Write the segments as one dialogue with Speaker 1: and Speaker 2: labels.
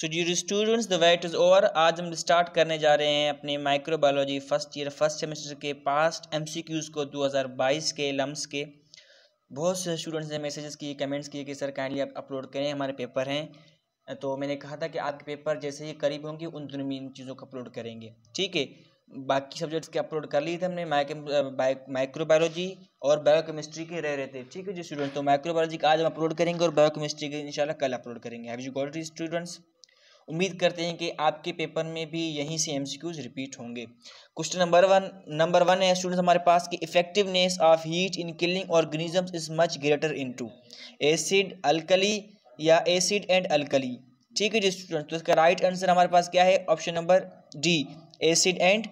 Speaker 1: सो जी students the wait is over आज हम स्टार्ट करने जा रहे हैं अपने microbiology first year first semester के पास्ट एमसीक्यूज को 2022 के लम्स के बहुत से स्टूडेंट्स ने मैसेजेस किए कमेंट्स किए कि सर काइंडली आप अपलोड करें हमारे पेपर हैं तो मैंने कहा था कि आपके पेपर जैसे ही करीब होंगे उन दिनों में इन चीज़ों को अपलोड करेंगे ठीक है बाकी सब्जेक्ट्स के अपलोड कर लिए थे हमने माइक्रोबायोलॉजी और बायोकेमिस्ट्री के रह रहे थे ठीक है जी स्टूडेंट्स तो माइक्रोबायोलॉजी का आज हम अपलोड करेंगे और बायोकेमिस्ट्री के इंशाल्लाह कल अपलोड करेंगे हैव यू गॉट स्टूडेंट्स उम्मीद करते हैं कि आपके पेपर में भी यहीं से एमसीक्यूज रिपीट होंगे question number one number one है स्टूडेंट्स हमारे पास कि effectiveness of heat in killing organisms is much greater in to acid alkali या एसिड एंड अल्कली ठीक है जी स्टूडेंट्स तो इसका राइट आंसर हमारे पास क्या है option number D acid and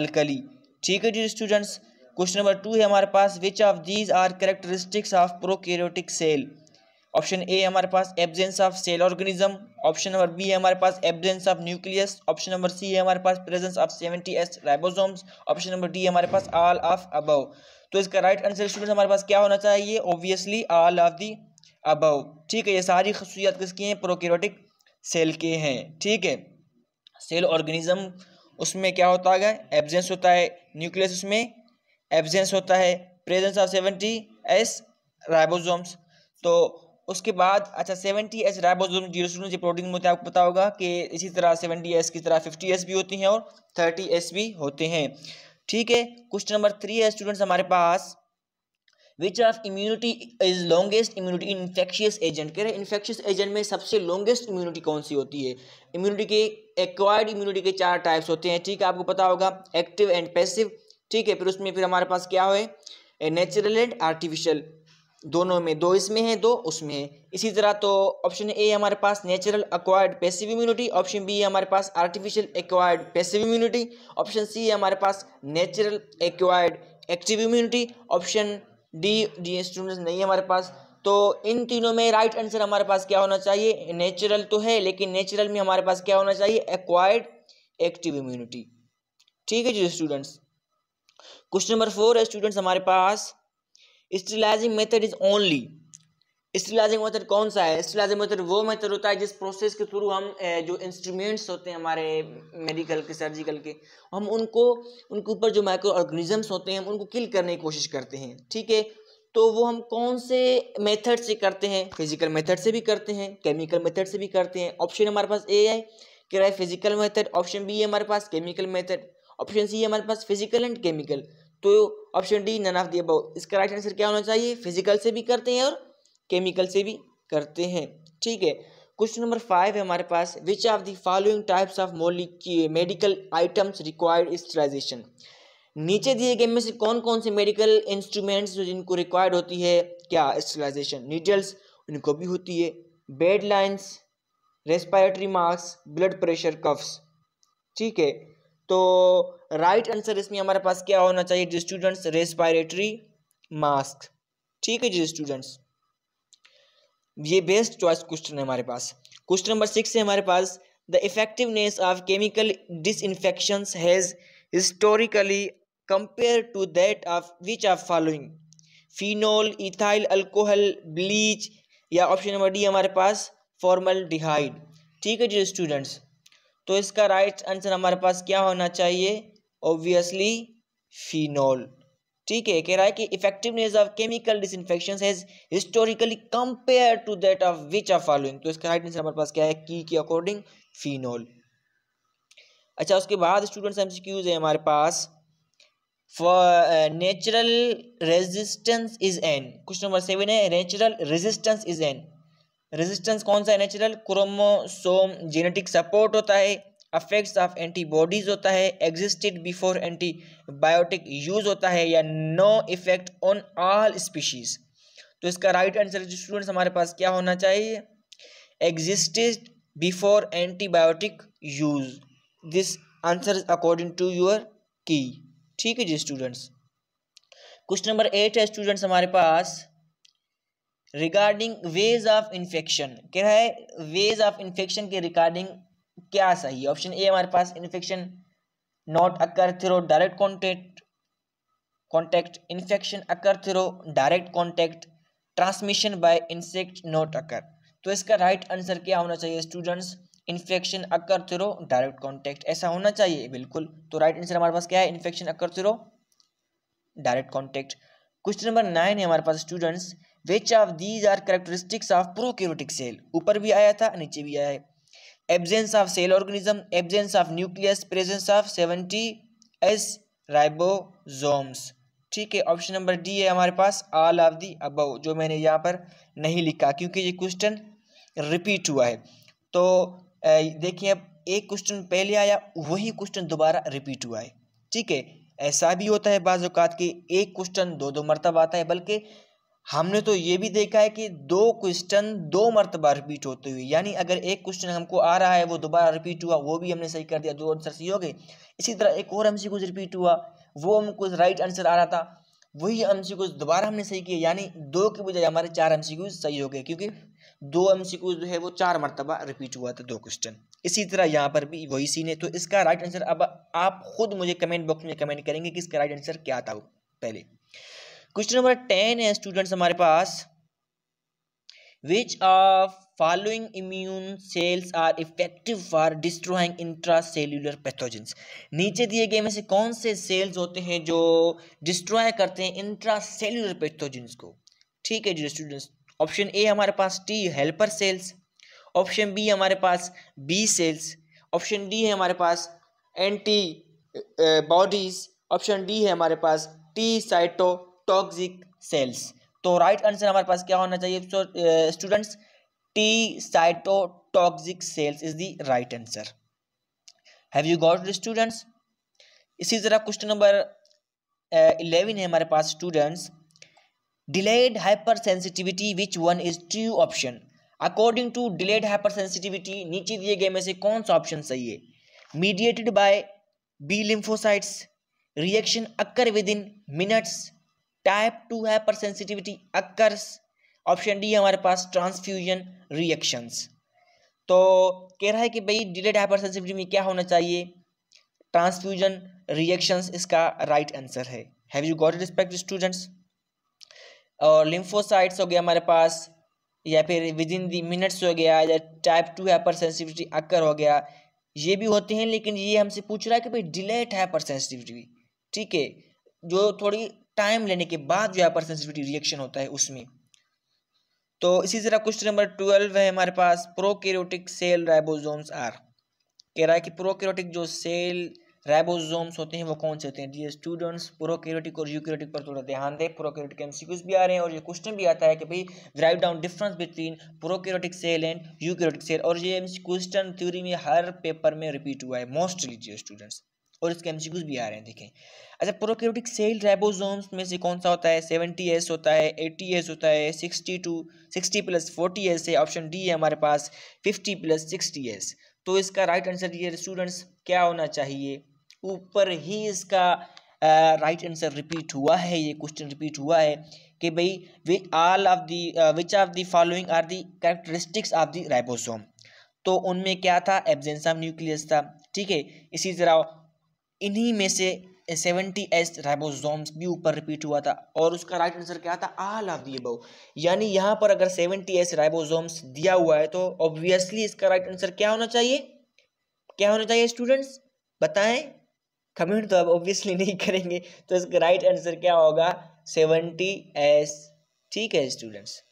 Speaker 1: alkali ठीक है जी स्टूडेंट्स क्वेश्चन नंबर टू है हमारे पास which of these are characteristics of prokaryotic cell option A हमारे पास absence of cell organism option number B है हमारे पास absence of nucleus option number C है हमारे पास presence of seventy S ribosomes option number D हमारे पास ऑल ऑफ अबव तो इसका राइट आंसर स्टूडेंट हमारे पास क्या होना चाहिए obviously all of the above ठीक है ये सारी खसूसियात किसकी हैं प्रोकेरोटिक सेल के हैं ठीक है सेल ऑर्गेनिज्म उसमें क्या होता है एब्जेंस होता है न्यूक्लियस उसमें एब्जेंस होता है presence of seventy S ribosomes तो उसके बाद अच्छा seventy S ribosome zero student ये प्रोटीन में आपको पता होगा कि इसी तरह सेवेंटी एस की तरह फिफ्टी एस भी होती हैं और थर्टी एस भी होते हैं ठीक है क्वेश्चन नंबर थ्री है स्टूडेंट्स हमारे पास which of immunity is longest immunity infectious agent कह रहे हैं इन्फेक्शियस एजेंट में सबसे लॉन्गेस्ट इम्यूनिटी कौन सी होती है इम्यूनिटी के एक्वायर्ड इम्यूनिटी के चार टाइप्स होते हैं ठीक है आपको पता होगा एक्टिव एंड पैसिव ठीक है फिर उसमें फिर हमारे पास क्या है नेचुरल एंड आर्टिफिशियल दोनों में दो इसमें है दो उसमें है इसी तरह तो ऑप्शन ए हमारे पास natural acquired passive immunity option B हमारे पास artificial acquired passive immunity option C हमारे पास natural acquired active immunity option D D students नहीं है हमारे पास तो इन तीनों में राइट आंसर हमारे पास क्या होना चाहिए नेचुरल तो है लेकिन नेचुरल में हमारे पास क्या होना चाहिए एक्वायर्ड एक्टिव इम्यूनिटी ठीक है जी स्टूडेंट्स क्वेश्चन नंबर फोर है स्टूडेंट्स हमारे पास sterilizing method is only sterilizing method कौन सा है स्टिलाइजिंग मेथड वो मेथड होता है जिस प्रोसेस के थ्रू हम जो इंस्ट्रूमेंट्स होते हैं हमारे मेडिकल के सर्जिकल के हम उनको उनके ऊपर जो माइक्रो ऑर्गेनिजम्स होते हैं हम उनको किल करने की कोशिश करते हैं ठीक है तो वो हम कौन से मेथड से करते हैं फिजिकल मेथड से भी करते हैं केमिकल मेथड से भी करते हैं ऑप्शन हमारे पास ए है कि रहा है फिजिकल मेथड ऑप्शन बी है हमारे पास केमिकल मेथड ऑप्शन सी है हमारे पास फिजिकल एंड केमिकल तो option D none of the above इसका राइट आंसर क्या होना चाहिए फिजिकल से भी करते हैं और केमिकल से भी करते हैं ठीक है क्वेश्चन नंबर फाइव है हमारे पास which of the following types of medical items required sterilization नीचे दिए गए में से कौन कौन से मेडिकल इंस्ट्रूमेंट्स जो जिनको रिक्वायर्ड होती है क्या स्टराइजेशन नीडल्स उनको भी होती है bed lines respiratory masks blood pressure cuffs ठीक है तो राइट आंसर इसमें हमारे पास क्या होना चाहिए जी स्टूडेंट्स रेस्पायरेटरी मास्क ठीक है जी स्टूडेंट्स ये बेस्ट चॉइस क्वेश्चन है हमारे पास क्वेश्चन नंबर सिक्स है हमारे पास the effectiveness of chemical dis has historically compare to that of which are following phenol ethyl alcohol bleach या ऑप्शन नंबर डी हमारे पास फॉर्मल डिहाइड ठीक है जी स्टूडेंट्स तो इसका राइट right आंसर हमारे पास क्या होना चाहिए ऑब्वियसली फिनॉल ठीक है कह रहा है कि effectiveness of chemical disinfection has historically compare to that of which are following तो इसका राइट आंसर हमारे पास क्या है की के अकॉर्डिंग फिनोल अच्छा उसके बाद स्टूडेंट्स एमसीक्यूज है हमारे पास natural resistance is an question number seven है natural resistance is an resistance कौन सा है नेचुरल क्रोमोसोम जेनेटिक सपोर्ट होता है अफेक्ट्स ऑफ एंटीबॉडीज होता है एग्जिस्टेड बिफोर एंटीबायोटिक यूज होता है या no effect on all species तो इसका राइट आंसर स्टूडेंट्स हमारे पास क्या होना चाहिए existed before antibiotic use this answer according to your की ठीक है जी स्टूडेंट्स क्वेश्चन नंबर एट है स्टूडेंट्स हमारे पास रिगार्डिंग वेज ऑफ इन्फेक्शन क्या है वेज ऑफ इन्फेक्शन के रिगार्डिंग क्या सही है ऑप्शन ए हमारे पास infection not occur through direct contact contact infection occur through direct contact transmission by insect not occur तो इसका राइट right आंसर क्या होना चाहिए students infection occur through direct contact ऐसा होना चाहिए बिल्कुल तो राइट right आंसर हमारे पास क्या है infection occur through direct contact question number nine है हमारे पास students which of these are characteristics of prokaryotic cell ऊपर भी आया था नीचे भी आया है absence of cell organism absence of nucleus presence of seventy S ribosomes ठीक है ऑप्शन नंबर डी है हमारे पास ऑल ऑफ दी अब जो मैंने यहाँ पर नहीं लिखा क्योंकि ये क्वेश्चन रिपीट हुआ है तो देखिए अब एक क्वेश्चन पहले आया वही क्वेश्चन दोबारा रिपीट हुआ है ठीक है ऐसा भी होता है बाज़ात कि एक क्वेश्चन दो दो मरतब आता है बल्कि हमने तो ये भी देखा है कि दो क्वेश्चन दो मरतबा रिपीट होते हुए यानी अगर एक क्वेश्चन हमको आ रहा है वो दोबारा रिपीट हुआ वो भी हमने सही कर दिया दो आंसर सही हो गए इसी तरह एक और हमसे कुछ रिपीट हुआ वो हमको राइट आंसर आ रहा था वही एम सी क्यूज दोबारा हमने सही किए यानी दो की बजाय हमारे चार एम सी क्यूज सही हो गए क्योंकि दो एम सी क्यूज जो है वो चार मरतबा रिपीट हुआ था दो क्वेश्चन इसी तरह यहाँ पर भी वही सीन है तो इसका राइट आंसर अब आप खुद मुझे कमेंट बॉक्स में कमेंट करेंगे कि इसका राइट आंसर क्या था वो पहले क्वेश्चन नंबर टेन है स्टूडेंट्स हमारे पास which are following immune cells are effective for destroying intracellular pathogens नीचे दिए गए में से कौन से सेल्स होते हैं जो डिस्ट्रॉय करते हैं इंट्रा सेल्यूलर पैथोजेंस को ठीक है जी स्टूडेंट्स ऑप्शन ए हमारे पास T helper cells option B हमारे पास बी सेल्स ऑप्शन डी है हमारे पास एंटी बॉडीज ऑप्शन डी है हमारे पास टी साइटो टॉक्सिक सेल्स तो राइट right आंसर हमारे पास क्या होना चाहिए students T cytotoxic cells is the right answer have you got students इसी तरह क्वेश्चन नंबर इलेवन है हमारे पास students delayed hypersensitivity which one is true option according to delayed hypersensitivity नीचे दिए गए में से कौन सा ऑप्शन सही है mediated by B lymphocytes reaction occur within minutes type two है पर सेंसिटिविटी अक्कर्स ऑप्शन डी है हमारे पास ट्रांसफ्यूजन रिएक्शंस तो कह रहा है कि भाई डिलेड हाइपर सेंसिटिविटी में क्या होना चाहिए ट्रांसफ्यूजन रिएक्शंस इसका राइट right आंसर है have you got respect students और लिम्फोसाइट्स हो गया हमारे पास या फिर विद इन दी मिनट्स हो गया या type two hypersensitivity occur हो गया ये भी होते हैं लेकिन ये हमसे पूछ रहा है कि भाई डिलेट हाइपर सेंसिटिविटी ठीक है जो थोड़ी टाइम लेने के बाद जो हाइपर सेंसिटिविटी रिएक्शन होता है उसमें तो इसी तरह क्वेश्चन नंबर ट्वेल्व है हमारे पास प्रोकैरियोटिक सेल राइबोसोम्स आर कह रहा है कि प्रोकैरियोटिक जो सेल राइबोसोम्स होते हैं वो कौन से होते हैं डियर स्टूडेंट्स प्रोकैरियोटिक और यूकैरियोटिक पर थोड़ा ध्यान दें प्रोकैरियोटिक एमसीक्यूज भी आ रहे हैं और ये क्वेश्चन भी आता है कि भाई write down difference between prokaryotic cell and eukaryotic cell और ये क्वेश्चन थ्योरी में हर पेपर में रिपीट हुआ है मोस्टली डियर स्टूडेंट्स और इसके एम भी आ रहे हैं देखें अच्छा प्रोक्योटिक सेल रेबोजोम्स में से कौन सा होता है सेवेंटी एस होता है एट्टी एस होता है sixty two sixty plus forty S है ऑप्शन डी है हमारे पास फिफ्टी प्लस सिक्सटी एस तो इसका राइट आंसर ये स्टूडेंट्स क्या होना चाहिए ऊपर ही इसका राइट आंसर रिपीट हुआ है ये क्वेश्चन रिपीट हुआ है कि भाई all of the which of the following are the characteristics of the ribosome तो उनमें क्या था एब्जेंस ऑफ न्यूक्लियस था ठीक है इसी तरह इन्हीं में से सेवेंटी एस राइबोसोम्स भी ऊपर रिपीट हुआ था और उसका राइट आंसर क्या था आल ऑफ दी अबव यानी यहाँ पर अगर सेवेंटी एस राइबोसोम्स दिया हुआ है तो ऑब्वियसली इसका राइट आंसर क्या होना चाहिए क्या होना चाहिए स्टूडेंट्स बताएं कमेंट तो आप ऑब्वियसली नहीं करेंगे तो इसका राइट आंसर क्या होगा सेवेंटी एस ठीक है स्टूडेंट्स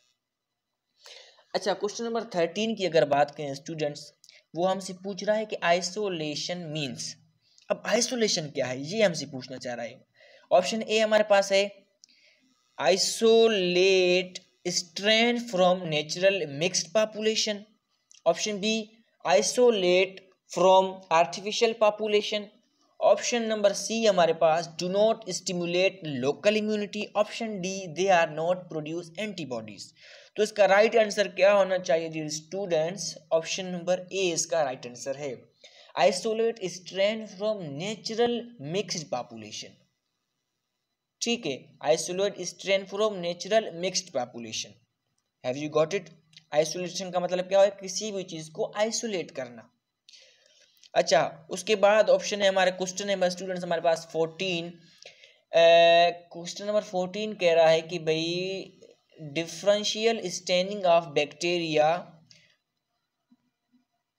Speaker 1: अच्छा क्वेश्चन नंबर थर्टीन की अगर बात करें स्टूडेंट्स वो हमसे पूछ रहा है कि आइसोलेशन मीन्स अब आइसोलेशन क्या है ये हमसे पूछना चाह रहा है ऑप्शन ए हमारे पास है isolate strain from natural mixed population option B isolate from artificial population option number C हमारे पास do not stimulate local immunity option D they are not produce antibodies तो इसका राइट right आंसर क्या होना चाहिए स्टूडेंट्स ऑप्शन नंबर ए इसका right right answer है isolate strain from natural mixed population ठीक है isolate strain from natural mixed population have you got it isolation का मतलब क्या है किसी भी चीज़ को आइसोलेट करना अच्छा उसके बाद ऑप्शन है हमारे क्वेश्चन नंबर स्टूडेंट्स हमारे पास फोर्टीन क्वेश्चन नंबर फोर्टीन कह रहा है कि भाई differential staining of bacteria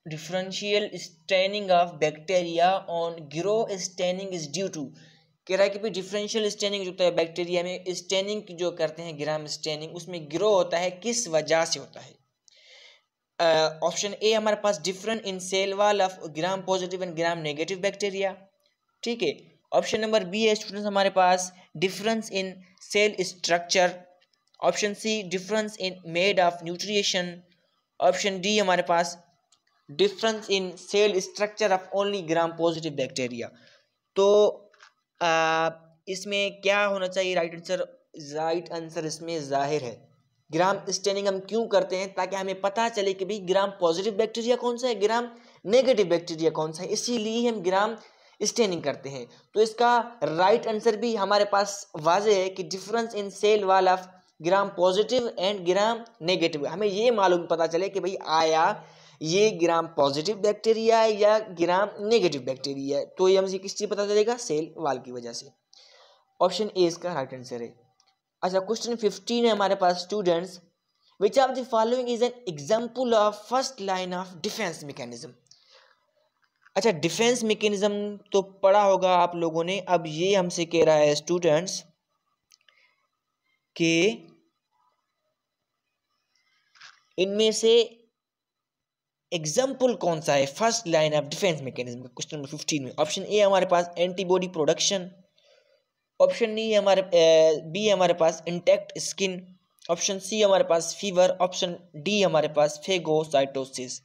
Speaker 1: differential staining of bacteria on Gram staining is due to कह रहा है कि भाई डिफरेंशियल स्टेनिंग जो होता है बैक्टीरिया में स्टेनिंग जो करते हैं ग्राम स्टेनिंग उसमें ग्रो होता है किस वजह से होता है ऑप्शन ए हमारे पास different in cell wall of Gram positive and Gram negative bacteria ठीक है ऑप्शन नंबर बी है स्टूडेंट्स हमारे पास difference in cell structure option C difference in mode of nutrition option D हमारे पास difference in cell structure of only Gram positive bacteria तो आ, इसमें क्या होना चाहिए राइट आंसर राइट आंसर इसमें जाहिर है ग्राम स्टेनिंग हम क्यों करते हैं ताकि हमें पता चले कि भाई ग्राम पॉजिटिव बैक्टीरिया कौन सा है ग्राम नेगेटिव बैक्टीरिया कौन सा है इसीलिए हम ग्राम स्टेनिंग करते हैं तो इसका राइट आंसर भी हमारे पास वाजह है कि difference in cell wall of Gram positive and Gram negative हमें ये मालूम पता चले कि भाई आया ये ग्राम पॉजिटिव बैक्टीरिया है या ग्राम नेगेटिव बैक्टीरिया है तो ये हमसे किस चीज़ पता चलेगा सेल वाल की वजह से ऑप्शन ए इसका राइट आंसर है अच्छा क्वेश्चन फिफ्टीन है हमारे पास students which of the following is an example of first line of defence mechanism अच्छा डिफेंस मेकेनिज्म तो पढ़ा होगा आप लोगों ने अब ये हमसे कह रहा है स्टूडेंट्स के इनमें से एग्जाम्पल कौन सा है first line of defence mechanism का क्वेश्चन नंबर फिफ्टीन में ऑप्शन ए हमारे पास एंटीबॉडी प्रोडक्शन ऑप्शन डी हमारे बी हमारे पास इंटैक्ट स्किन ऑप्शन सी हमारे पास फीवर ऑप्शन डी हमारे पास फेगोसाइटोसिस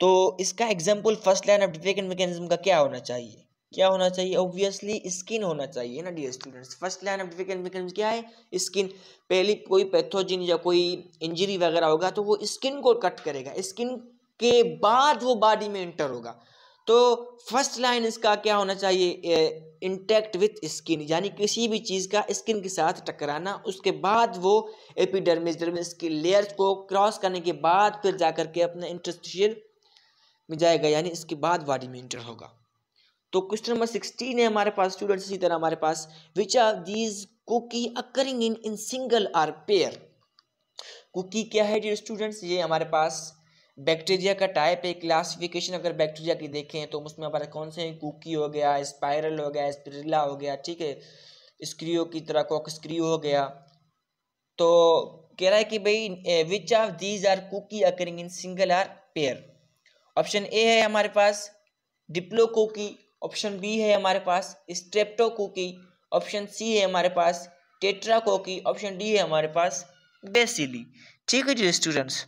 Speaker 1: तो इसका example first line of defence mechanism का क्या होना चाहिए क्या होना चाहिए ऑब्वियसली स्किन होना चाहिए ना dear students first line of defence mechanism क्या है स्किन पहली कोई पैथोजिन या कोई इंजरी वगैरह होगा तो वो स्किन को कट करेगा स्किन के बाद वो बॉडी में एंटर होगा तो फर्स्ट लाइन इसका क्या होना चाहिए इंटैक्ट विथ स्किन यानी किसी भी चीज़ का स्किन के साथ टकराना उसके बाद वो एपिडर्मिस डर्मिस की लेयर्स को क्रॉस करने के बाद फिर जा करके अपने इंटरस्टिशियल में जाएगा यानी इसके बाद बॉडी में इंटर होगा तो क्वेश्चन नंबर सिक्सटीन है हमारे पास स्टूडेंट्स इसी तरह हमारे पास which are these cocci occurring in in single or pair cocci क्या है डियर स्टूडेंट्स ये हमारे पास बैक्टीरिया का टाइप है क्लासिफिकेशन अगर बैक्टीरिया की देखें तो उसमें हमारा कौन से हैं कुकी हो गया स्पायरल हो गया स्प्रिला हो गया ठीक है स्क्रियो की तरह कॉक स्क्रियो हो गया तो कह रहा है कि भाई which of these are cocci occurring in single or pair option A है हमारे पास डिप्लो कुकी ऑप्शन बी है हमारे पास स्ट्रेप्टो कुकी ऑप्शन सी है हमारे पास टेट्रा कोकी ऑप्शन डी है हमारे पास बेसिली ठीक है जी स्टूडेंट्स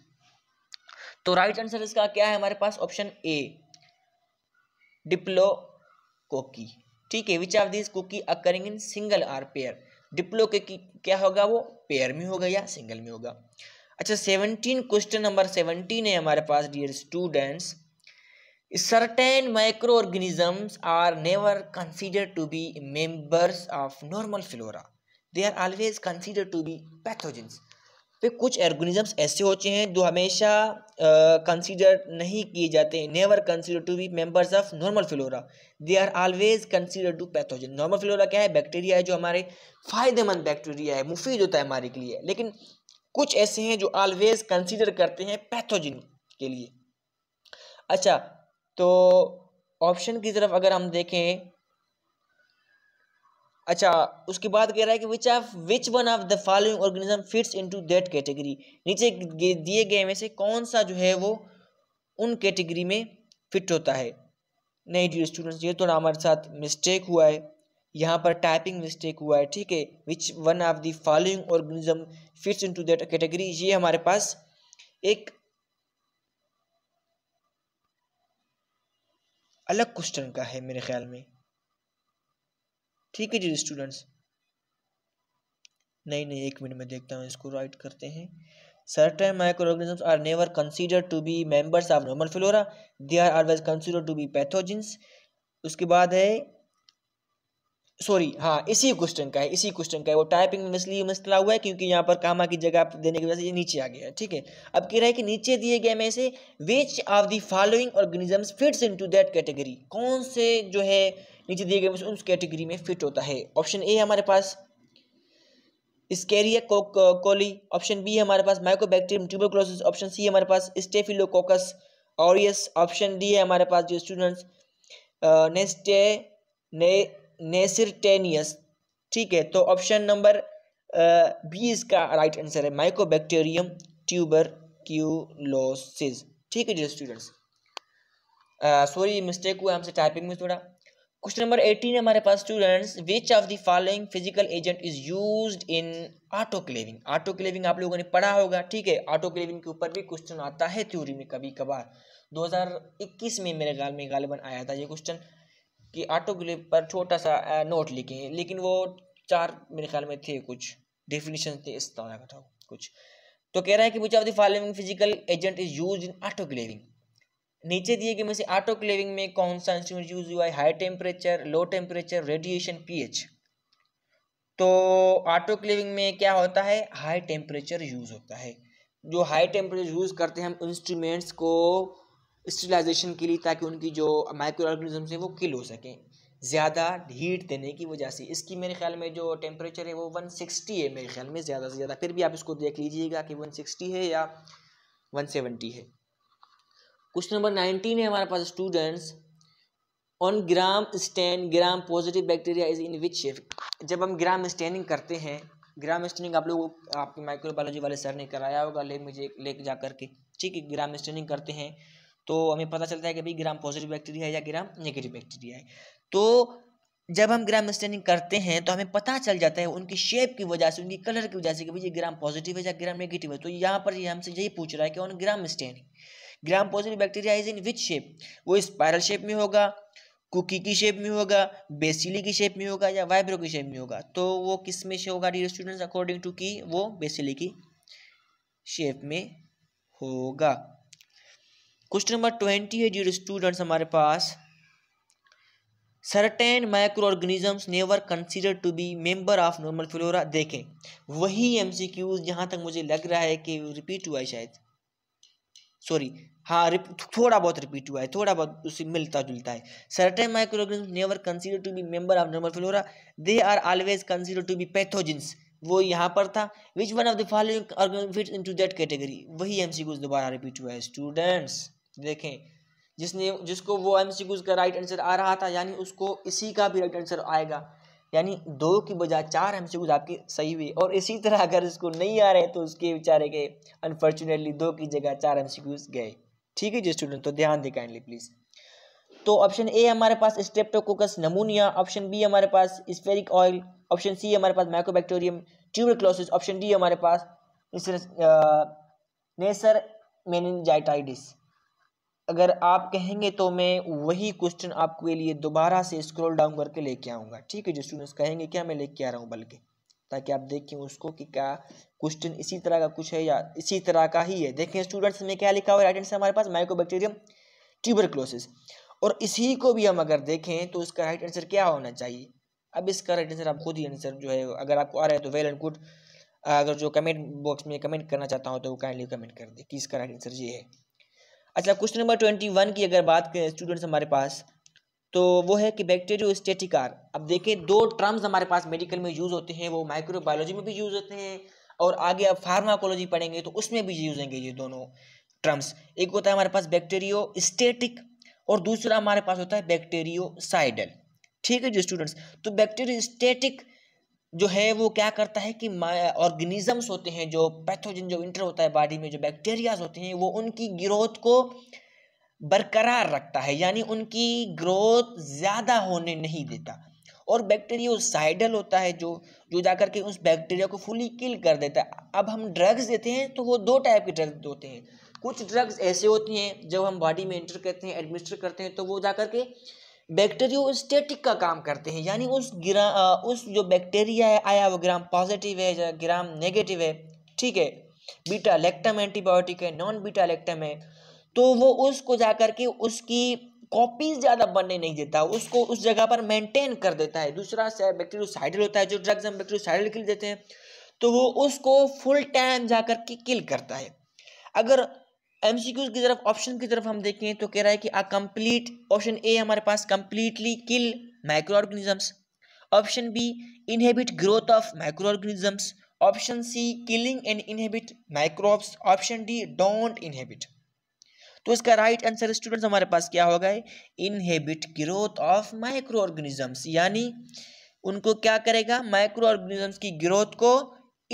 Speaker 1: तो राइट आंसर इसका क्या है हमारे पास ऑप्शन ए डिप्लो कोकी ठीक है which of this cocci occurring in single or pair diplo के क्या होगा वो पेयर में होगा या सिंगल में होगा अच्छा सेवनटीन क्वेश्चन नंबर सेवनटीन है हमारे पास dear students certain microorganisms are never consider to be members of normal flora they are always consider to be pathogens पे कुछ एर्गोनिजम्स ऐसे होते हैं जो हमेशा कंसीडर नहीं किए जाते never consider to be members of normal flora they are always consider to pathogen normal flora क्या है बैक्टीरिया है जो हमारे फ़ायदेमंद बैक्टीरिया है मुफीद होता है हमारे के लिए लेकिन कुछ ऐसे हैं जो ऑलवेज कंसीडर करते हैं पैथोजिन के लिए अच्छा तो ऑप्शन की तरफ अगर हम देखें अच्छा उसके बाद कह रहा है कि which of which one of the following organism fits into that category नीचे दिए गए में से कौन सा जो है वो उन कैटेगरी में फिट होता है नहीं डियर स्टूडेंट्स ये थोड़ा तो हमारे साथ मिस्टेक हुआ है यहाँ पर टाइपिंग मिस्टेक हुआ है ठीक है which one of the following organism fits into that category ये हमारे पास एक अलग क्वेश्चन का है मेरे ख्याल में ठीक है जी स्टूडेंट्स नहीं नहीं एक मिनट में देखता हूँ इसको राइट करते हैं microorganisms are never consider to be members of normal flora they are always consider to be pathogens उसके बाद है सॉरी हाँ इसी क्वेश्चन का है इसी क्वेश्चन का है वो टाइपिंग में इसलिए मसला हुआ है क्योंकि यहाँ पर कामा की जगह देने की वजह से ये नीचे आ गया है ठीक है अब कह रहा है कि नीचे दिए गए में से which of the following organisms fits into that category कौन से जो है नीचे दिए गए उस कैटेगरी में फिट होता है ऑप्शन ए हमारे पास स्केरिया कोली ऑप्शन बी हमारे पास माइकोबैक्टीरियम ट्यूबरक्लोसिस ऑप्शन सी हमारे पास स्टेफिलोकोकस ऑरियस ऑप्शन डी है हमारे पास जो स्टूडेंट्स नेस्टे ने नेसिरटेनियस ठीक है तो ऑप्शन नंबर बी इसका राइट आंसर है माइकोबैक्टीरियम ट्यूबर क्यूलोसिस ठीक है जो स्टूडेंट्स सॉरी मिस्टेक हुआ हमसे टाइपिंग में थोड़ा क्वेश्चन नंबर एटीन हमारे पास students which of the following physical agent is used in autoclaving autoclaving आप लोगों ने पढ़ा होगा ठीक है ऑटोक्लेविंग के ऊपर भी क्वेश्चन आता है थ्योरी में कभी कभार 2021 में मेरे गाल में गालिबन आया था ये क्वेश्चन कि ऑटोक्लेव पर छोटा सा नोट लिखे लेकिन वो चार मेरे ख्याल में थे कुछ डेफिनेशन थे इस तरह का था कुछ तो कह रहा है कि which of the following physical agent is use in autoclaving नीचे दिए गए में से ऑटोक्लेविंग में कौन सा इंस्ट्रूमेंट यूज हुआ है high temperature low temperature radiation pH तो ऑटोक्लेविंग में क्या होता है हाई टेम्परेचर यूज होता है जो हाई टेम्परेचर यूज करते हैं हम इंस्ट्रूमेंट्स को स्टिलाइजेशन के लिए ताकि उनकी जो माइक्रो ऑर्गेनिज्म है वो किल हो सकें ज़्यादा हीट देने की वजह से इसकी मेरे ख्याल में जो टेम्परेचर है वो 160 है मेरे ख्याल में ज़्यादा से ज़्यादा फिर भी आप इसको देख लीजिएगा कि 160 है या 170 है क्वेश्चन नंबर नाइनटीन है हमारे पास students on Gram stain Gram positive bacteria is in which shape जब हम ग्राम स्टैंडिंग करते हैं ग्राम स्टैंडिंग आप लोग आपके माइक्रोबायोलॉजी वाले सर ने कराया होगा ले मुझे ले जा करके ठीक है ग्राम स्टैंडिंग करते हैं तो हमें पता चलता है कि भाई ग्राम पॉजिटिव बैक्टीरिया है या ग्राम नेगेटिव बैक्टीरिया है तो जब हम ग्राम स्टैंडिंग करते हैं तो हमें पता चल जाता है उनकी शेप की वजह से उनकी कलर की वजह से कि भाई ये ग्राम पॉजिटिव है या ग्राम नेगेटिव है तो यहाँ पर ये हमसे यही पूछ रहा है कि on gram staining gram positive bacteria is in which shape वो स्पायरल शेप में होगा कुकी की शेप में होगा बेसिली की शेप में होगा या वाइब्रो की शेप में होगा तो वो किस में से होगा डियर स्टूडेंट्स अकॉर्डिंग टू की वो बेसिली की शेप में होगा क्वेश्चन नंबर ट्वेंटी है डियर स्टूडेंट्स हमारे पास certain microorganisms never consider to be member of normal flora देखें वही एम सी क्यूज जहाँ तक मुझे लग रहा है कि रिपीट हुआ है शायद सॉरी हाँ थोड़ा बहुत रिपीट हुआ है थोड़ा बहुत उससे मिलता जुलता है certain microorganisms never consider to be member of normal flora they are always consider to be pathogens वो यहाँ पर था which one of the following organism fits into that category वही एम दोबारा रिपीट हुआ है स्टूडेंट्स देखें जिसने जिसको वो एम का राइट आंसर आ रहा था यानी उसको इसी का भी राइट आंसर आएगा यानी दो की बजाय चार एम सी आपके सही हुए और इसी तरह अगर इसको नहीं आ रहे तो उसके बेचारे के अनफॉर्चुनेटली दो की जगह चार एम गए ठीक है जी स्टूडेंट तो ध्यान दे काइंडली प्लीज़ तो ऑप्शन ए हमारे पास स्ट्रेप्टोकोकस नमूनिया ऑप्शन बी हमारे पास स्पेरिक ऑयल ऑप्शन सी हमारे पास माइकोबैक्टेरियम ट्यूबरक्लोसिस ऑप्शन डी हमारे पास नेसर मेनिंजाइटाइटिस अगर आप कहेंगे तो मैं वही क्वेश्चन आपके लिए दोबारा से स्क्रॉल डाउन करके लेके आऊँगा ठीक है जो स्टूडेंट्स कहेंगे क्या मैं लेके आ रहा हूँ बल्कि ताकि आप देखें उसको कि क्या क्वेश्चन इसी तरह का कुछ है या इसी तरह का ही है देखें स्टूडेंट्स में क्या लिखा हुआ है राइट आंसर हमारे पास माइकोबैक्टीरियम ट्यूबर और इसी को भी हम अगर देखें तो इसका राइट आंसर क्या होना चाहिए अब इसका राइट आंसर आप खुद ही आंसर जो है अगर आपको आ रहा है तो वेल एंड गुड अगर जो कमेंट बॉक्स में कमेंट करना चाहता हूँ तो वो काइंडली कमेंट कर दे कि इसका राइट आंसर ये है अच्छा क्वेश्चन नंबर ट्वेंटी वन की अगर बात करें स्टूडेंट्स हमारे पास तो वो है कि बैक्टेरियो स्टेटिकार अब देखें दो टर्म्स हमारे पास मेडिकल में यूज़ होते हैं वो माइक्रोबायोलॉजी में भी यूज़ होते हैं और आगे आप फार्माकोलॉजी पढ़ेंगे तो उसमें भी यूज होंगे ये दोनों टर्म्स एक होता है हमारे पास बैक्टेरियो स्टेटिक और दूसरा हमारे पास होता है बैक्टेरियो साइडल ठीक है जी स्टूडेंट्स तो बैक्टेरियो स्टेटिक जो है वो क्या करता है कि ऑर्गेनिजम्स होते हैं जो पैथोजन जो इंटर होता है बॉडी में जो बैक्टीरियाज होते हैं वो उनकी ग्रोथ को बरकरार रखता है यानी उनकी ग्रोथ ज़्यादा होने नहीं देता और बैक्टीरियोसाइडल होता है जो जो जाकर के उस बैक्टीरिया को फुली किल कर देता है अब हम ड्रग्स देते हैं तो वो दो टाइप के ड्रग्स होते हैं कुछ ड्रग्स ऐसे होती हैं जब हम बॉडी में इंटर करते हैं एडमिनिस्टर करते हैं तो वो जाकर के बैक्टेरियो स्टेटिक का काम करते हैं यानी उस ग्राम उस जो बैक्टीरिया है आया वो ग्राम पॉजिटिव है या ग्राम नेगेटिव है ठीक है बीटा लेक्टम एंटीबायोटिक है नॉन बीटा लेक्टम है तो वो उसको जा के उसकी कॉपीज ज़्यादा बनने नहीं देता उसको उस जगह पर मेंटेन कर देता है दूसरा बैक्टीरियोसाइडल होता है जो ड्रग्स हम बैक्टीरियोसाइडल के लिए देते हैं तो वो उसको फुल टाइम जा कर के किल करता है अगर एमसीक्यूज की तरफ ऑप्शन की तरफ हम देखें तो कह रहा है कि अ कंप्लीट ऑप्शन ए हमारे पास completely kill microorganisms option B inhibit growth of microorganisms option C killing and inhibit microbes option D don't inhibit तो इसका राइट आंसर स्टूडेंट्स हमारे पास क्या होगा inhibit growth of microorganisms यानी उनको क्या करेगा माइक्रो ऑर्गेनिजम्स की ग्रोथ को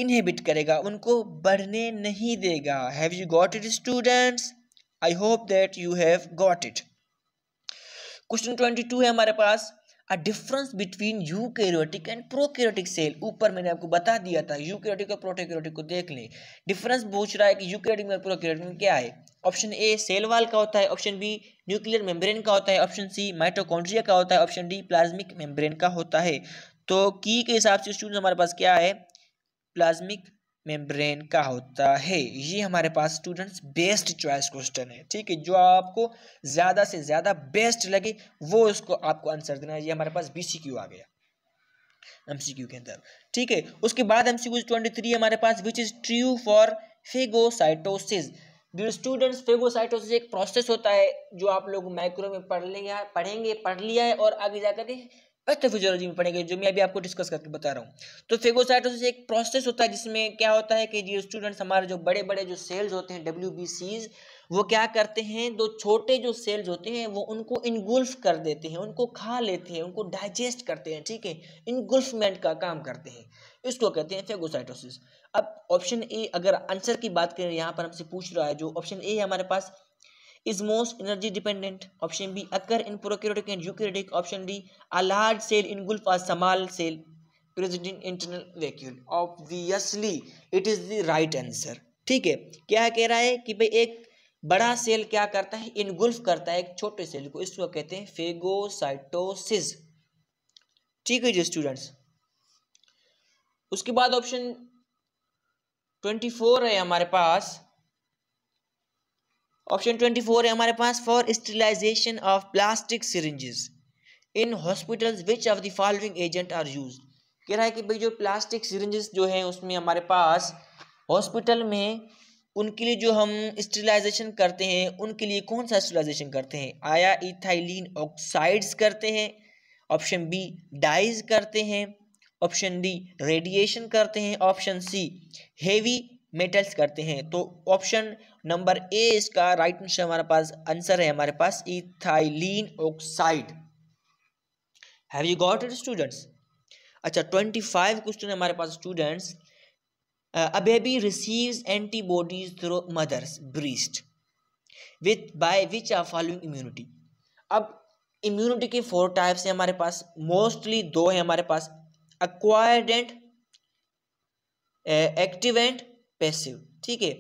Speaker 1: इनहेबिट करेगा उनको बढ़ने नहीं देगा have you got it students I hope that you have got it question twenty to है हमारे पास a difference between eukaryotic and prokaryotic cell ऊपर मैंने आपको बता दिया था यू कैरियोटिक और प्रोटे कैरियोटिक को देख लें डिफरेंस पूछ रहा है कि यू कैरियोटिक में प्रो कैरियोटिक में क्या है ऑप्शन ए सेल वाल का होता है ऑप्शन बी न्यूक्लियर मेम्ब्रेन का होता है ऑप्शन सी माइटोकॉन्ड्रिया का होता है ऑप्शन डी प्लाज्मिक मेम्ब्रेन का होता है तो की के हिसाब से स्टूडेंट हमारे पास क्या है प्लाज्मिक मेम्ब्रेन का होता है ये हमारे पास स्टूडेंट्स बेस्ट चॉइस क्वेश्चन है ठीक है जो आपको ज़्यादा से ज़्यादा बेस्ट लगे वो उसको आपको आंसर देना है ये हमारे पास बी आ गया एम के अंदर ठीक है उसके बाद एम सी ट्वेंटी थ्री हमारे पास which is true for phagocytosis students phagocytosis एक प्रोसेस होता है जो आप लोग माइक्रो में पढ़ लिया पढ़ेंगे पढ़ लिया है और आगे जाकर के पैथोफिजियोलॉजी में पढ़ेंगे जो मैं अभी आपको डिस्कस करके बता रहा हूँ तो फेगोसाइटोसिस एक प्रोसेस होता है जिसमें क्या होता है कि जो स्टूडेंट्स हमारे जो बड़े बड़े जो सेल्स होते हैं डब्ल्यू वो क्या करते हैं दो छोटे जो सेल्स होते हैं वो उनको इनगुल्फ कर देते हैं उनको खा लेते हैं उनको डाइजेस्ट करते हैं ठीक है इनगुल्फमेंट का काम करते हैं इसको कहते हैं फेगोसाइटोसिस अब ऑप्शन ए अगर आंसर की बात करें यहाँ पर हमसे पूछ रहा है जो ऑप्शन ए हमारे पास is most energy dependent option B occur in prokaryotic and eukaryotic option D a large cell engulf a small cell present in internal vacuole obviously it is the right answer ठीक है क्या कह रहा है कि भाई एक बड़ा सेल क्या करता है इनगुल्फ करता है एक छोटे सेल को इसको कहते हैं फेगोसाइटोसिस ठीक है जी स्टूडेंट्स उसके बाद ऑप्शन ट्वेंटी फोर है हमारे पास ऑप्शन ट्वेंटी फोर है हमारे पास for sterilisation of plastic syringes in hospitals which of the following agent are use कह रहा है कि भाई जो प्लास्टिक सिरिंजेस जो हैं उसमें हमारे पास हॉस्पिटल में उनके लिए जो हम स्टिलाइजेशन करते हैं उनके लिए कौन सा स्टिलाइजेशन करते हैं आया इथाइलिन ऑक्साइड्स करते हैं ऑप्शन बी डाइज करते हैं ऑप्शन डी रेडिएशन करते हैं ऑप्शन सी हेवी मेटल्स करते हैं तो ऑप्शन नंबर ए इसका राइट आंसर हमारे पास आंसर है हमारे पास ethylene oxide have you got it students अच्छा ट्वेंटी फाइव क्वेश्चन है हमारे पास students a baby receives antibodies through mother's breast with by which are following immunity अब इम्यूनिटी के फोर टाइप्स हैं हमारे पास मोस्टली दो हैं हमारे पास एक्वायर्ड एक्टिवेंट पैसिव ठीक है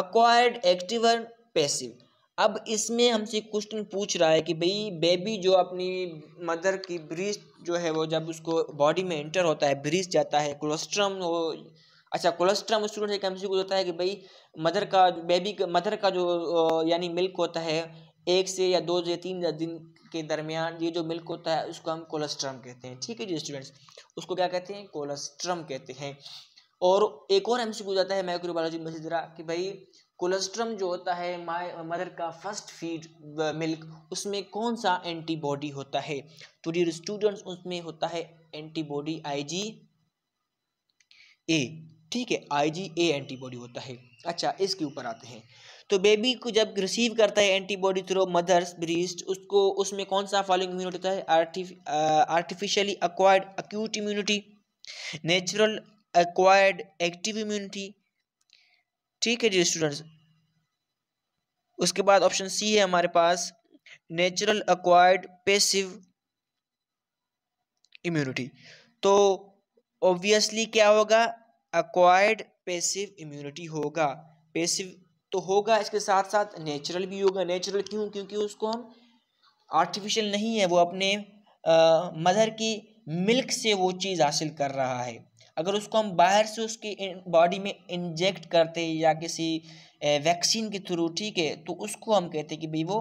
Speaker 1: अक्वायर्ड एक्टिव और पैसिव अब इसमें हमसे क्वेश्चन पूछ रहा है कि भाई बेबी जो अपनी मदर की ब्रिज जो है वो जब उसको बॉडी में एंटर होता है ब्रिज जाता है कोलेस्ट्रम वो अच्छा कोलेस्ट्रम स्टूडेंट एक हमसे कुछ होता है कि भाई मदर का बेबी का मदर का जो यानी मिल्क होता है एक से या दो या तीन दिन के दरमियान ये जो मिल्क होता है उसको हम कोलेस्ट्रम कहते हैं ठीक है जी स्टूडेंट्स उसको क्या कहते हैं कोलेस्ट्रम कहते हैं और एक और एमसीक्यू जाता है माइक्रोबायोलॉजी में जरा कि भाई कोलेस्ट्रम जो होता है माय मदर का फर्स्ट फीड मिल्क उसमें कौन सा एंटीबॉडी होता है तो डियर स्टूडेंट्स उसमें होता है एंटीबॉडी आईजी ए ठीक है ए एंटीबॉडी होता है अच्छा इसके ऊपर आते हैं तो बेबी को जब रिसीव करता है एंटीबॉडी थ्रो मदर्स ब्रीस्ट उसको उसमें कौन सा फॉलोइंग इम्यूनिटी होता है artificially acquired acute immunity natural acquired active immunity ठीक है जी स्टूडेंट्स उसके बाद ऑप्शन सी है हमारे पास नेचुरल एक्वायर्ड पेसिव इम्यूनिटी तो ऑब्वियसली क्या होगा एक्वायर्ड पेसिव इम्यूनिटी होगा पेसिव तो होगा इसके साथ साथ नेचुरल भी होगा नेचुरल क्यों क्योंकि उसको हम आर्टिफिशियल नहीं है वो अपने आ, मदर की मिल्क से वो चीज़ हासिल कर रहा है अगर उसको हम बाहर से उसकी बॉडी में इंजेक्ट करते या किसी वैक्सीन के थ्रू ठीक है तो उसको हम कहते हैं कि भाई वो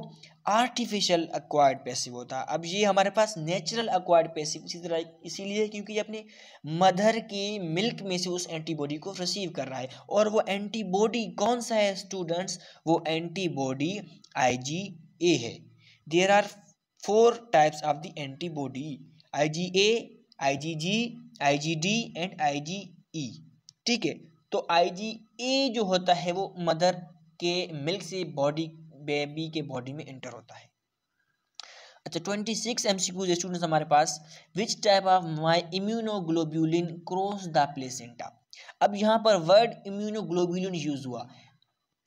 Speaker 1: आर्टिफिशियल अक्वायर्ड पैसिव होता है अब ये हमारे पास नेचुरल अक्वायर्ड पैसिव इसी तरह इसीलिए क्योंकि ये अपने मदर की मिल्क में से उस एंटीबॉडी को रिसीव कर रहा है और वो एंटीबॉडी कौन सा है स्टूडेंट्स वो एंटीबॉडी आई ए है there are four types of the antibody I G A I G G IgD and IgE ठीक है तो आईजीए e जो होता है वो मदर के मिल्क से बॉडी बेबी के बॉडी में एंटर होता है अच्छा twenty six M C Qs students हमारे पास which type of my immunoglobulin cross the placenta अब यहाँ पर वर्ड इम्यूनोग्लोब्यूलिन यूज हुआ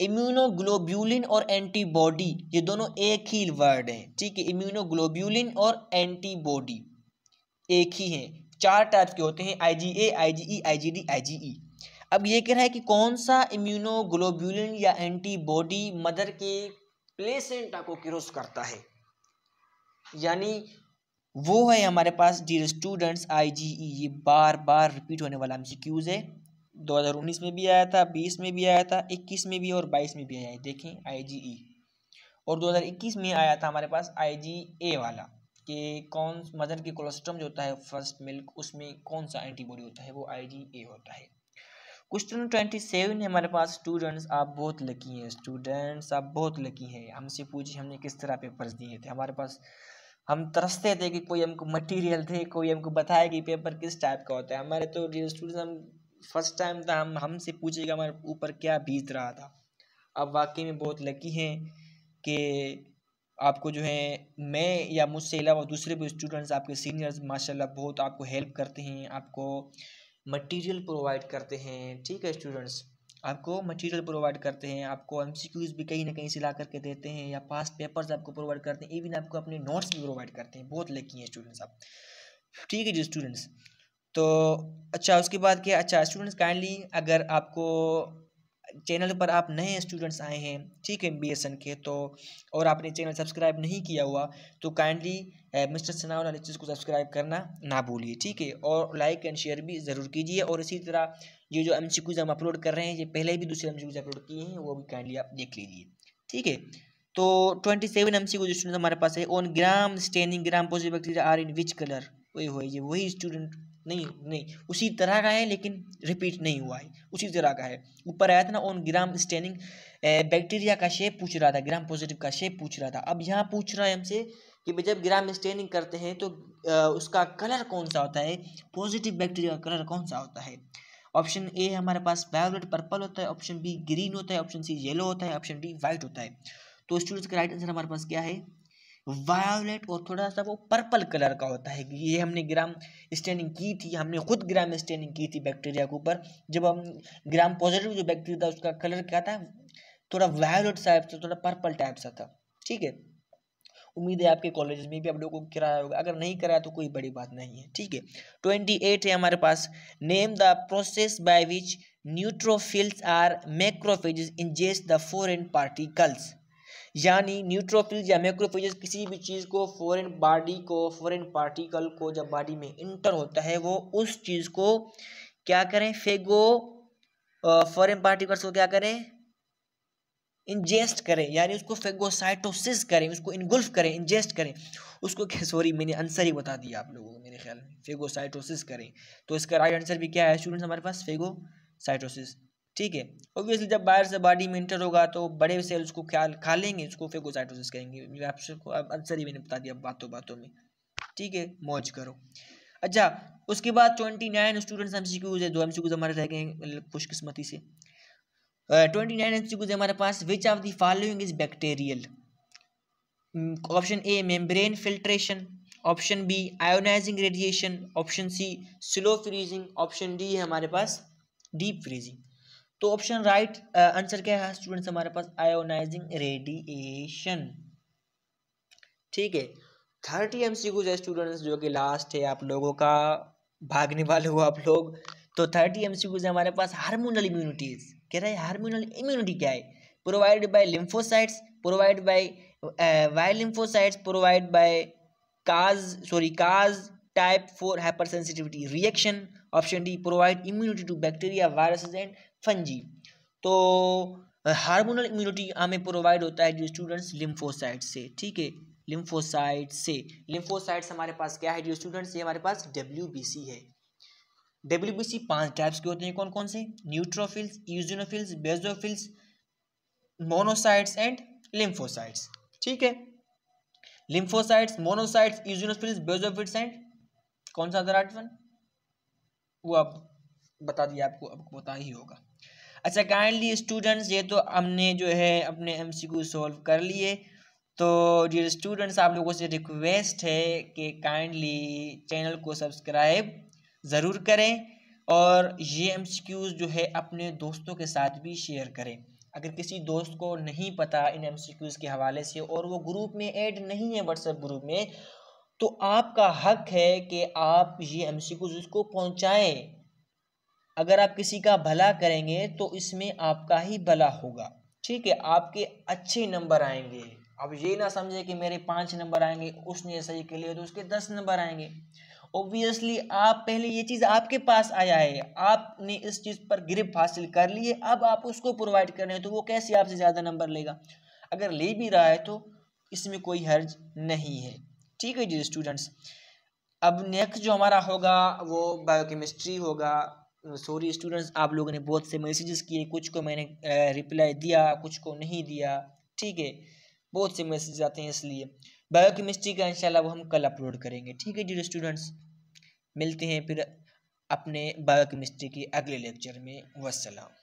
Speaker 1: इम्यूनोग्लोब्यूलिन और एंटीबॉडी ये दोनों एक ही वर्ड है ठीक है इम्यूनोग्लोब्यूलिन और एंटीबॉडी एक ही है चार टाइप के होते हैं आई G A I ji E I G D I जी ई अब ये कह रहा है कि कौन सा इम्यूनोग्लोब्यूलिन या एंटीबॉडी मदर के प्लेसेंटा को क्रोस करता है यानी वो है हमारे पास डियर स्टूडेंट्स आई जी ई ये बार बार रिपीट होने वाला एम क्यूज़ है दो हज़ार उन्नीस में भी आया था बीस में भी आया था इक्कीस में भी और बाईस में भी आया है देखें आई जी ई और दो हज़ार इक्कीस में आया था हमारे पास आई जी ए वाला कि कौन मदर के कोलेस्ट्रम जो होता है फर्स्ट मिल्क उसमें कौन सा एंटीबॉडी होता है वो आई होता है क्वेश्चन ट्वेंटी सेवन है हमारे पास स्टूडेंट्स आप बहुत लकी हैं स्टूडेंट्स आप बहुत लकी हैं हमसे पूछे हमने किस तरह पेपर्स दिए थे हमारे पास हम तरसते थे कि कोई हमको मटेरियल दे कोई हमको बताए कि पेपर किस टाइप का होता है हमारे तो स्टूडेंट्स हम फर्स्ट टाइम था हम हमसे पूछेगा हमारे ऊपर क्या बीत रहा था अब वाकई में बहुत लकी हैं कि आपको जो है मैं या मुझसे अलावा दूसरे भी स्टूडेंट्स आपके सीनियर्स माशाल्लाह बहुत आपको हेल्प करते हैं आपको मटेरियल प्रोवाइड करते हैं ठीक है स्टूडेंट्स आपको मटेरियल प्रोवाइड करते हैं आपको एम भी कहीं ना कहीं से ला करके देते हैं या पास पेपर्स आपको प्रोवाइड करते हैं इवन आपको अपने नोट्स भी प्रोवाइड करते हैं बहुत लकी हैं स्टूडेंट्स आप ठीक है जी स्टूडेंट्स तो अच्छा उसके बाद क्या अच्छा स्टूडेंट्स काइंडली अगर आपको चैनल पर आप नए स्टूडेंट्स आए हैं ठीक है बी के तो और आपने चैनल सब्सक्राइब नहीं किया हुआ तो काइंडली मिस्टर सनाउल चीज़ को सब्सक्राइब करना ना भूलिए ठीक है और लाइक एंड शेयर भी ज़रूर कीजिए और इसी तरह ये जो एम हम अपलोड कर रहे हैं ये पहले भी दूसरे एम अपलोड किए हैं वो भी काइंडली आप देख लीजिए ठीक है तो ट्वेंटी सेवन एम जो स्टूडेंट हमारे पास है on gram staining gram positive are in which colour वही हो वही स्टूडेंट नहीं नहीं उसी तरह का है लेकिन रिपीट नहीं हुआ है उसी तरह का है ऊपर आया था ना ऑन ग्राम स्टेनिंग बैक्टीरिया का शेप पूछ रहा था ग्राम पॉजिटिव का शेप पूछ रहा था अब यहाँ पूछ रहा है हमसे कि भाई जब ग्राम स्टेनिंग करते हैं तो उसका कलर कौन सा होता है पॉजिटिव बैक्टीरिया का कलर कौन सा होता है ऑप्शन ए हमारे पास वायोलेट पर्पल होता है ऑप्शन बी ग्रीन होता है ऑप्शन सी येलो होता है ऑप्शन डी वाइट होता है तो स्टूडेंट्स का राइट आंसर हमारे पास क्या है वायोलेट और थोड़ा सा वो पर्पल कलर का होता है ये हमने ग्राम स्टेनिंग की थी हमने खुद ग्राम स्टेनिंग की थी बैक्टीरिया के ऊपर जब हम ग्राम पॉजिटिव जो बैक्टीरिया था उसका कलर क्या था थोड़ा वायोलेट टाइप से थोड़ा पर्पल टाइप सा था ठीक है उम्मीद है आपके कॉलेज में भी आप लोगों को कराया होगा अगर नहीं कराया तो कोई बड़ी बात नहीं है ठीक है ट्वेंटी एट है हमारे पास name the process by which neutrophils are macrophages ingest the foreign particles यानी न्यूट्रोफिल या मैक्रोफेजेस किसी भी चीज़ को फॉरेन बॉडी को फॉरेन पार्टिकल को जब बॉडी में इंटर होता है वो उस चीज़ को क्या करें फेगो फॉरेन पार्टिकल्स को क्या करें इंजेस्ट करें यानी उसको फेगोसाइटोसिस करें उसको इनगुल्फ करें इंजेस्ट करें उसको सॉरी मैंने आंसर ही बता दिया आप लोगों को मेरे ख्याल में फेगोसाइटोसिस करें तो इसका राइट आंसर भी क्या है स्टूडेंट्स हमारे पास फेगोसाइटोसिस ठीक है ऑब्वियसली जब बाहर से बॉडी में इंटर होगा तो बड़े सेल्स को ख्याल खा लेंगे इसको फेगोसाइटोसिस कहेंगे आपको आंसर ही मैंने बता दिया बातों बातों में ठीक है मौज करो अच्छा उसके बाद twenty nine students M C Qs है दो एम सी क्यूज हमारे रह गए मतलब खुशकिस्मती से twenty nine M C Qs हमारे पास which of the following is bacterial option A membrane filtration option B ionising radiation option C slow freezing option D है हमारे पास डीप फ्रीजिंग तो ऑप्शन राइट आंसर क्या है स्टूडेंट्स हमारे पास ionizing radiation ठीक है थर्टी एम सी है स्टूडेंट्स जो कि लास्ट है आप लोगों का भागने वाले हो आप लोग तो थर्टी एम सी है हमारे पास हार्मोनल इम्यूनिटीज कह रहे हैं हार्मोनल इम्यूनिटी क्या है provide by lymphocytes provide by Y lymphocytes provide by cause sorry cause type four hypersensitivity reaction option D provide immunity to bacteria virus and fungi तो hormonal immunity हमें provide होता है जो students lymphocyte से ठीक है lymphocyte से lymphocytes हमारे पास क्या है जो स्टूडेंट्स ये हमारे पास डब्ल्यू है डब्ल्यू बी सी पाँच टाइप्स के होते हैं कौन कौन से neutrophils eosinophils basophils monocytes and lymphocytes ठीक है lymphocytes monocytes eosinophils basophils and कौन सा अदर राइट वन वो आप बता दिए आपको आपको पता ही होगा अच्छा काइंडली स्टूडेंट्स ये तो हमने जो है अपने एम सी क्यू सॉल्व कर लिए तो डियर स्टूडेंट्स आप लोगों से रिक्वेस्ट है कि काइंडली चैनल को सब्सक्राइब ज़रूर करें और ये एम सी जो है अपने दोस्तों के साथ भी शेयर करें अगर किसी दोस्त को नहीं पता इन एम सी क्यूज़ के हवाले से और वो ग्रुप में ऐड नहीं है व्हाट्सएप ग्रुप में तो आपका हक है कि आप ये एम सी क्यूज़ उसको पहुँचाएँ अगर आप किसी का भला करेंगे तो इसमें आपका ही भला होगा ठीक है आपके अच्छे नंबर आएंगे अब ये ना समझे कि मेरे पाँच नंबर आएंगे उसने सही के लिए तो उसके दस नंबर आएंगे ओब्वियसली आप पहले ये चीज़ आपके पास आया है आपने इस चीज़ पर ग्रिप हासिल कर ली है अब आप उसको प्रोवाइड कर रहे हैं तो वो कैसे आपसे ज़्यादा नंबर लेगा अगर ले भी रहा है तो इसमें कोई हर्ज नहीं है ठीक है जी स्टूडेंट्स अब नेक्स्ट जो हमारा होगा वो बायोकेमिस्ट्री होगा सॉरी स्टूडेंट्स आप लोगों ने बहुत से मैसेजेस किए कुछ को मैंने रिप्लाई दिया कुछ को नहीं दिया ठीक है बहुत से मैसेज आते हैं इसलिए बायोकेमिस्ट्री का इंशाल्लाह वो हम कल अपलोड करेंगे ठीक है जी स्टूडेंट्स मिलते हैं फिर अपने बायोकेमिस्ट्री के अगले लेक्चर में वसलाम